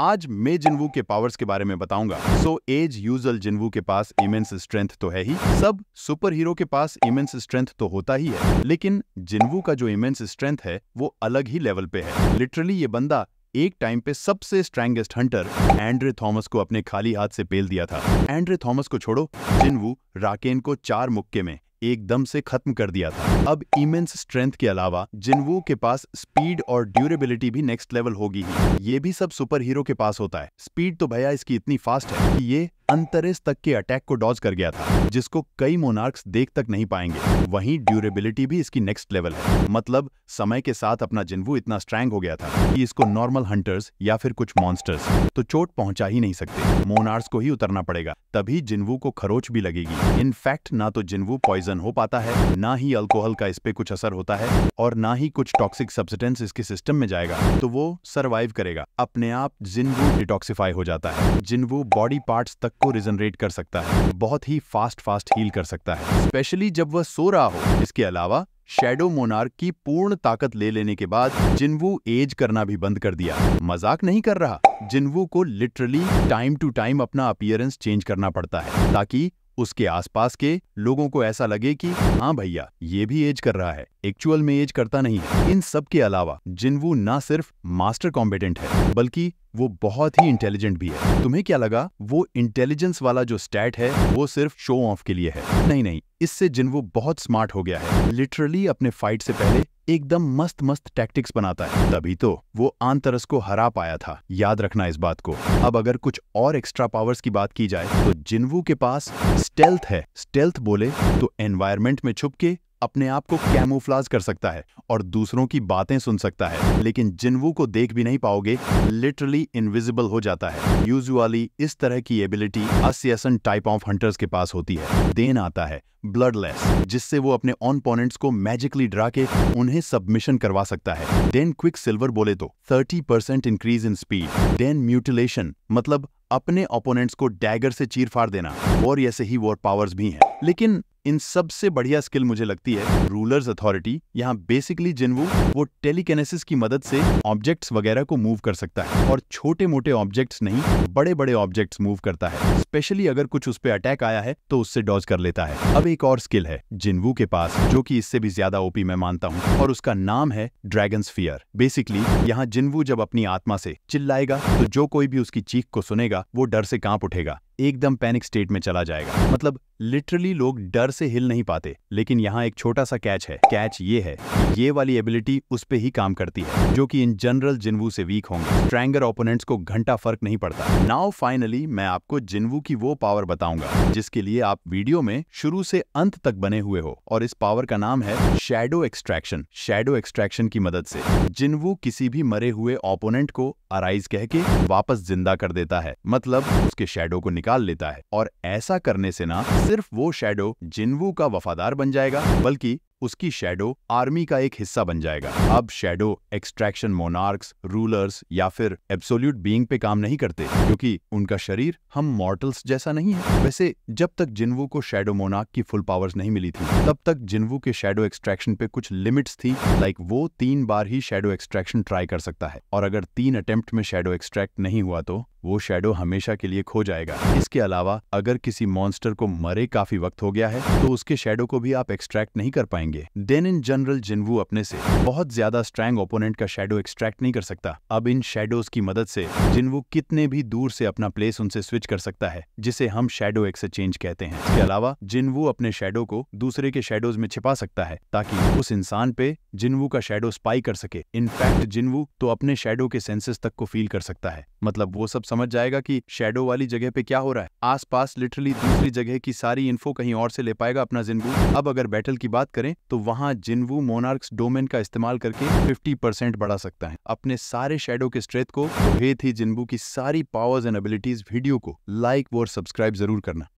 आज मैं जिनवू के पावर्स के बारे में बताऊंगा सो एज यूजल जिनवू के पास इमेंस स्ट्रेंथ तो है ही सब सुपर हीरो के पास इमेंस स्ट्रेंथ तो होता ही है लेकिन जिनवू का जो इमेंस स्ट्रेंथ है वो अलग ही लेवल पे है लिटरली ये बंदा एक टाइम पे सबसे स्ट्रेंगेस्ट हंटर एंड्रे थॉमस को अपने खाली हाथ से पेल दिया था एंड्रे थॉमस को छोड़ो जिनवू राकेन को चार मुक्के में एकदम से खत्म कर दिया था अब इमेंस स्ट्रेंथ के अलावा जिनवू के पास स्पीड और ड्यूरेबिलिटी भी नेक्स्ट लेवल होगी ये भी सब सुपर हीरो के पास होता है स्पीड तो भैया इसकी इतनी फास्ट है कि ये अंतरिस तक के अटैक को डॉज कर गया था जिसको कई मोनार्क्स देख तक नहीं पाएंगे वहीं ड्यूरेबिलिटी भी इसकी नेक्स्ट लेवल है मतलब समय के साथ अपना जिनवू इतना स्ट्रैंग हो गया था कि इसको नॉर्मल हंटर्स या फिर कुछ मॉन्स्टर्स तो चोट पहुंचा ही नहीं सकते मोनार्स को ही उतरना पड़ेगा तभी जिनवू को खरोच भी लगेगी इनफैक्ट ना तो जिनवू पॉइजन पॉइजन हो पाता है ना ही अल्कोहल का इस पे कुछ असर होता है और ना ही कुछ टॉक्सिक सब्सटेंस इसके सिस्टम में जाएगा तो वो सर्वाइव करेगा अपने आप जिनवू डिटॉक्सिफाई हो जाता है जिनवू बॉडी पार्ट तक को रिजनरेट कर सकता है बहुत ही फास्ट फास्ट हील कर सकता है स्पेशली जब वह सो रहा हो इसके अलावा शेडो मोनार्क की पूर्ण ताकत ले लेने के बाद जिनवू एज करना भी बंद कर दिया मजाक नहीं कर रहा जिनवू को लिटरली टाइम टू टाइम अपना अपियरेंस चेंज करना पड़ता है ताकि उसके आसपास के लोगों को ऐसा लगे कि हाँ भैया ये भी एज कर रहा है एक्चुअल में एज करता नहीं इन सब के अलावा जिनवू ना सिर्फ मास्टर कॉम्पिटेंट है बल्कि वो बहुत ही इंटेलिजेंट भी है तुम्हें क्या लगा वो इंटेलिजेंस वाला जो स्टैट है वो सिर्फ शो ऑफ के लिए है नहीं नहीं इससे जिन वो बहुत स्मार्ट हो गया है लिटरली अपने फाइट से पहले एकदम मस्त मस्त टैक्टिक्स बनाता है तभी तो वो आंतरस को हरा पाया था याद रखना इस बात को अब अगर कुछ और एक्स्ट्रा पावर्स की बात की जाए तो जिनवू के पास स्टेल्थ है स्टेल्थ बोले तो एनवायरमेंट में छुपके अपने आप को कैमोफ्लाज कर सकता है और दूसरों की बातें सुन सकता है लेकिन जिनवू को देख भी नहीं पाओगे लिटरली इनविजिबल हो जाता है यूजुअली इस तरह की ability assassin type of hunters के पास होती है देन आता है ब्लडलेस जिससे वो अपने ऑन पोनेंट्स को मैजिकली ड्रा के उन्हें सबमिशन करवा सकता है देन क्विक सिल्वर बोले तो thirty percent increase in speed then mutilation मतलब अपने ओपोनेंट्स को डैगर से चीर फाड़ देना और ऐसे ही वॉर पावर्स भी हैं लेकिन इन सबसे बढ़िया स्किल मुझे लगती है रूलर्स अथॉरिटी यहाँ बेसिकली जिनवू वो टेलीकेनेसिस की मदद से ऑब्जेक्ट्स वगैरह को मूव कर सकता है और छोटे मोटे ऑब्जेक्ट्स नहीं बड़े बड़े ऑब्जेक्ट्स मूव करता है स्पेशली अगर कुछ उस पर अटैक आया है तो उससे डॉज कर लेता है अब एक और स्किल है जिनवू के पास जो की इससे भी ज्यादा ओपी मैं मानता हूँ और उसका नाम है ड्रैगन फियर बेसिकली यहाँ जिनवू जब अपनी आत्मा से चिल्लाएगा तो जो कोई भी उसकी चीख को सुनेगा वो डर से कांप उठेगा एकदम पैनिक स्टेट में चला जाएगा मतलब लिटरली लोग डर से हिल नहीं पाते लेकिन यहाँ एक छोटा सा कैच है कैच ये है ये वाली एबिलिटी उस पर ही काम करती है जो कि इन जनरल जिनवू से वीक होंगे स्ट्रैंगर ओपोनेंट्स को घंटा फर्क नहीं पड़ता नाउ फाइनली मैं आपको जिनवू की वो पावर बताऊंगा जिसके लिए आप वीडियो में शुरू से अंत तक बने हुए हो और इस पावर का नाम है शेडो एक्सट्रैक्शन शेडो एक्सट्रैक्शन की मदद से जिनवू किसी भी मरे हुए ओपोनेंट को अराइज कह के वापस जिंदा कर देता है मतलब उसके शेडो को निकाल लेता है और ऐसा करने से ना सिर्फ वो शेडो जिनवू का वफादार बन जाएगा बल्कि उसकी शेडो आर्मी का एक हिस्सा बन जाएगा अब शेडो एक्सट्रैक्शन मोनार्क्स रूलर्स या फिर एब्सोल्यूट बीइंग पे काम नहीं करते क्योंकि उनका शरीर हम मॉर्टल्स जैसा नहीं है वैसे जब तक जिनवू को शेडो मोनार्क की फुल पावर्स नहीं मिली थी तब तक जिनवू के शेडो एक्सट्रैक्शन पे कुछ लिमिट्स थी लाइक वो तीन बार ही शेडो एक्सट्रैक्शन ट्राई कर सकता है और अगर तीन अटेम्प्ट में शेडो एक्सट्रैक्ट नहीं हुआ तो वो शेडो हमेशा के लिए खो जाएगा इसके अलावा अगर किसी मॉन्स्टर को मरे काफी वक्त हो गया है तो उसके शेडो को भी आप एक्सट्रैक्ट नहीं कर पाएंगे जाएंगे देन इन जनरल जिनवू अपने से बहुत ज्यादा स्ट्रैंग ओपोनेंट का शेडो एक्सट्रैक्ट नहीं कर सकता अब इन शेडोज की मदद से जिनवू कितने भी दूर से अपना प्लेस उनसे स्विच कर सकता है जिसे हम शेडो एक्सचेंज कहते हैं इसके अलावा जिनवू अपने शेडो को दूसरे के शेडोज में छिपा सकता है ताकि उस इंसान पे जिनवू का शेडो स्पाई कर सके इनफैक्ट जिनवू तो अपने शेडो के सेंसेस तक को फील कर सकता है मतलब वो सब समझ जाएगा कि शेडो वाली जगह पे क्या हो रहा है आसपास लिटरली दूसरी जगह की सारी इन्फो कहीं और से ले पाएगा अपना जिनवू अब अगर बैटल की बात करें तो वहाँ जिनवू मोनार्क्स डोमेन का इस्तेमाल करके 50 परसेंट बढ़ा सकता है अपने सारे शेडो के स्ट्रेथ को भेद ही जिनवू की सारी पावर्स एंड एबिलिटीज वीडियो को लाइक और सब्सक्राइब जरूर करना